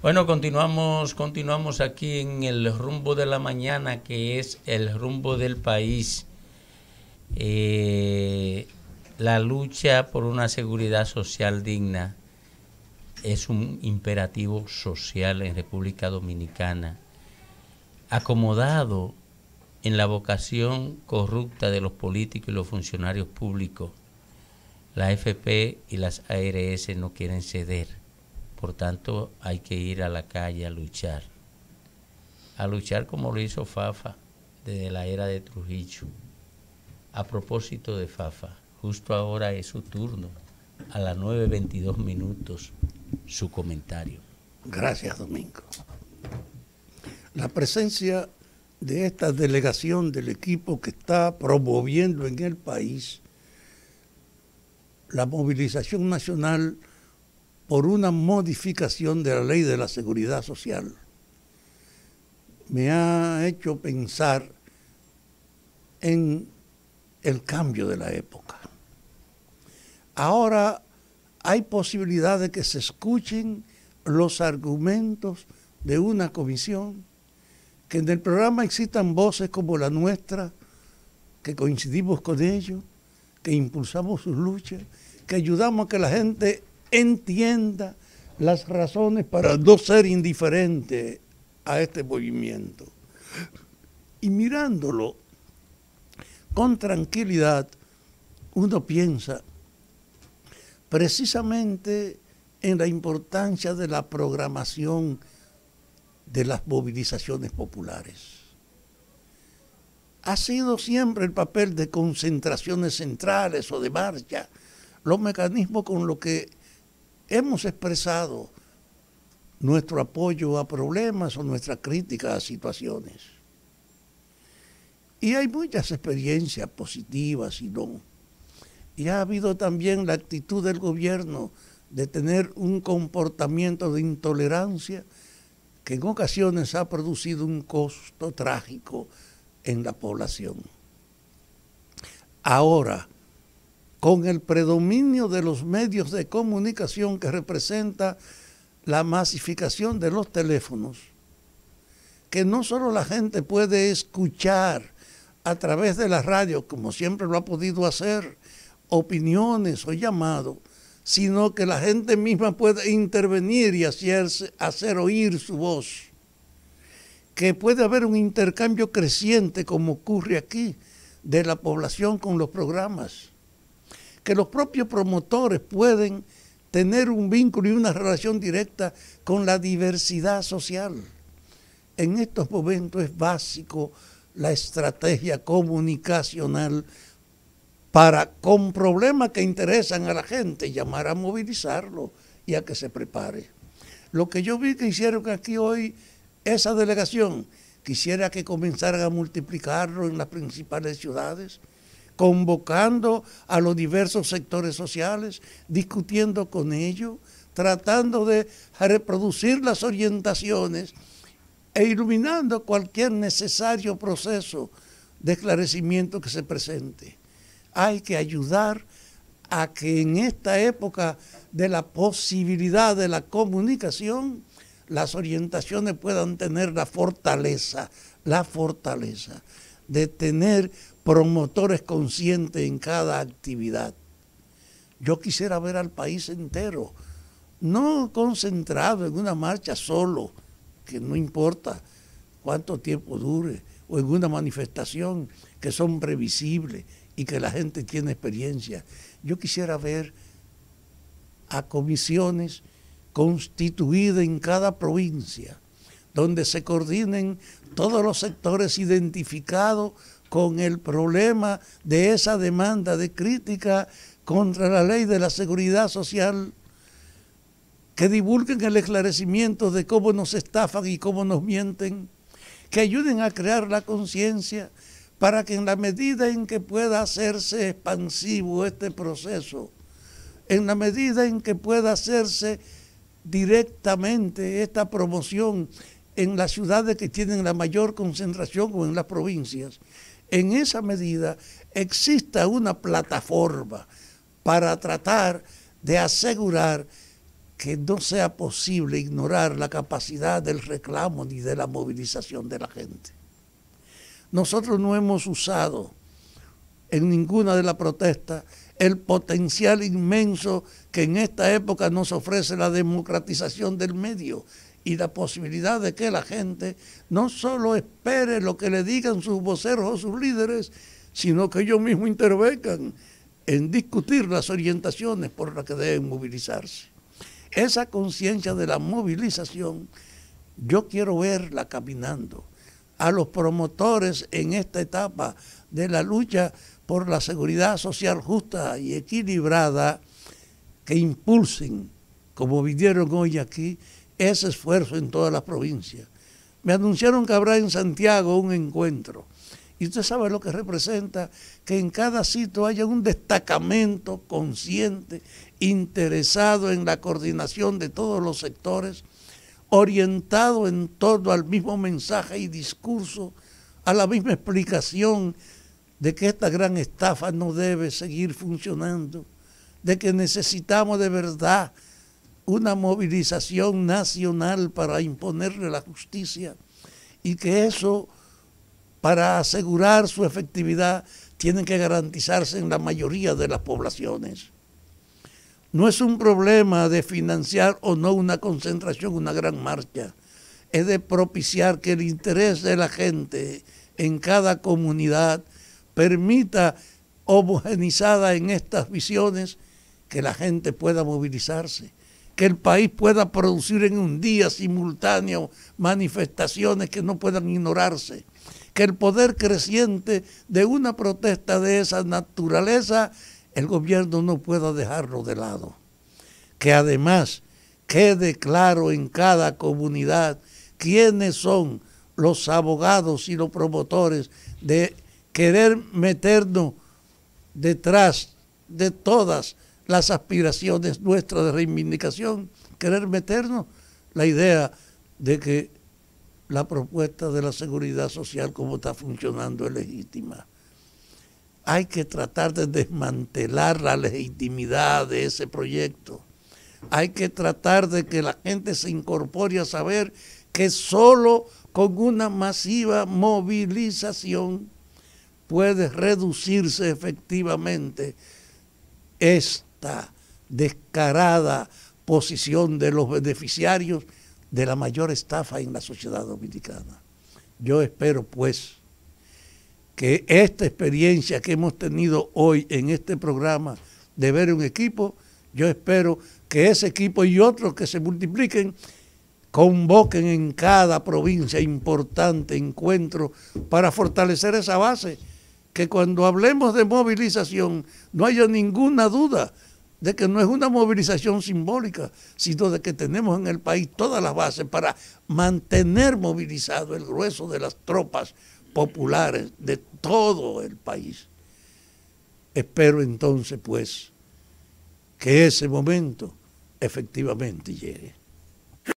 Bueno, continuamos, continuamos aquí en el rumbo de la mañana, que es el rumbo del país. Eh, la lucha por una seguridad social digna es un imperativo social en República Dominicana, acomodado en la vocación corrupta de los políticos y los funcionarios públicos. La FP y las ARS no quieren ceder por tanto, hay que ir a la calle a luchar. A luchar como lo hizo Fafa desde la era de Trujillo. A propósito de Fafa, justo ahora es su turno, a las 9.22 minutos, su comentario. Gracias, Domingo. La presencia de esta delegación del equipo que está promoviendo en el país la movilización nacional por una modificación de la ley de la seguridad social. Me ha hecho pensar en el cambio de la época. Ahora hay posibilidad de que se escuchen los argumentos de una comisión, que en el programa existan voces como la nuestra, que coincidimos con ellos, que impulsamos sus luchas, que ayudamos a que la gente entienda las razones para no ser indiferente a este movimiento. Y mirándolo con tranquilidad, uno piensa precisamente en la importancia de la programación de las movilizaciones populares. Ha sido siempre el papel de concentraciones centrales o de marcha, los mecanismos con los que hemos expresado nuestro apoyo a problemas o nuestra crítica a situaciones. Y hay muchas experiencias positivas y no. Y ha habido también la actitud del gobierno de tener un comportamiento de intolerancia que en ocasiones ha producido un costo trágico en la población. Ahora, con el predominio de los medios de comunicación que representa la masificación de los teléfonos, que no solo la gente puede escuchar a través de la radio, como siempre lo ha podido hacer, opiniones o llamados, sino que la gente misma puede intervenir y hacerse, hacer oír su voz. Que puede haber un intercambio creciente, como ocurre aquí, de la población con los programas que los propios promotores pueden tener un vínculo y una relación directa con la diversidad social. En estos momentos es básico la estrategia comunicacional para con problemas que interesan a la gente llamar a movilizarlo y a que se prepare. Lo que yo vi que hicieron aquí hoy, esa delegación, quisiera que comenzaran a multiplicarlo en las principales ciudades convocando a los diversos sectores sociales, discutiendo con ellos, tratando de reproducir las orientaciones e iluminando cualquier necesario proceso de esclarecimiento que se presente. Hay que ayudar a que en esta época de la posibilidad de la comunicación, las orientaciones puedan tener la fortaleza, la fortaleza de tener promotores conscientes en cada actividad. Yo quisiera ver al país entero, no concentrado en una marcha solo, que no importa cuánto tiempo dure, o en una manifestación que son previsibles y que la gente tiene experiencia. Yo quisiera ver a comisiones constituidas en cada provincia, donde se coordinen todos los sectores identificados con el problema de esa demanda de crítica contra la ley de la seguridad social, que divulguen el esclarecimiento de cómo nos estafan y cómo nos mienten, que ayuden a crear la conciencia para que en la medida en que pueda hacerse expansivo este proceso, en la medida en que pueda hacerse directamente esta promoción en las ciudades que tienen la mayor concentración o en las provincias, en esa medida exista una plataforma para tratar de asegurar que no sea posible ignorar la capacidad del reclamo ni de la movilización de la gente. Nosotros no hemos usado en ninguna de las protestas el potencial inmenso que en esta época nos ofrece la democratización del medio, y la posibilidad de que la gente no solo espere lo que le digan sus voceros o sus líderes, sino que ellos mismos intervengan en discutir las orientaciones por las que deben movilizarse. Esa conciencia de la movilización, yo quiero verla caminando. A los promotores en esta etapa de la lucha por la seguridad social justa y equilibrada, que impulsen, como vinieron hoy aquí, ese esfuerzo en todas las provincias. Me anunciaron que habrá en Santiago un encuentro. Y usted sabe lo que representa que en cada sitio haya un destacamento consciente, interesado en la coordinación de todos los sectores, orientado en torno al mismo mensaje y discurso, a la misma explicación de que esta gran estafa no debe seguir funcionando, de que necesitamos de verdad una movilización nacional para imponerle la justicia y que eso, para asegurar su efectividad, tiene que garantizarse en la mayoría de las poblaciones. No es un problema de financiar o no una concentración, una gran marcha. Es de propiciar que el interés de la gente en cada comunidad permita, homogenizada en estas visiones, que la gente pueda movilizarse que el país pueda producir en un día simultáneo manifestaciones que no puedan ignorarse, que el poder creciente de una protesta de esa naturaleza, el gobierno no pueda dejarlo de lado. Que además quede claro en cada comunidad quiénes son los abogados y los promotores de querer meternos detrás de todas las aspiraciones nuestras de reivindicación, querer meternos la idea de que la propuesta de la seguridad social como está funcionando es legítima. Hay que tratar de desmantelar la legitimidad de ese proyecto. Hay que tratar de que la gente se incorpore a saber que solo con una masiva movilización puede reducirse efectivamente esto esta descarada posición de los beneficiarios de la mayor estafa en la sociedad dominicana. Yo espero, pues, que esta experiencia que hemos tenido hoy en este programa de ver un equipo, yo espero que ese equipo y otros que se multipliquen convoquen en cada provincia importante encuentro para fortalecer esa base, que cuando hablemos de movilización no haya ninguna duda de que no es una movilización simbólica, sino de que tenemos en el país todas las bases para mantener movilizado el grueso de las tropas populares de todo el país. Espero entonces, pues, que ese momento efectivamente llegue.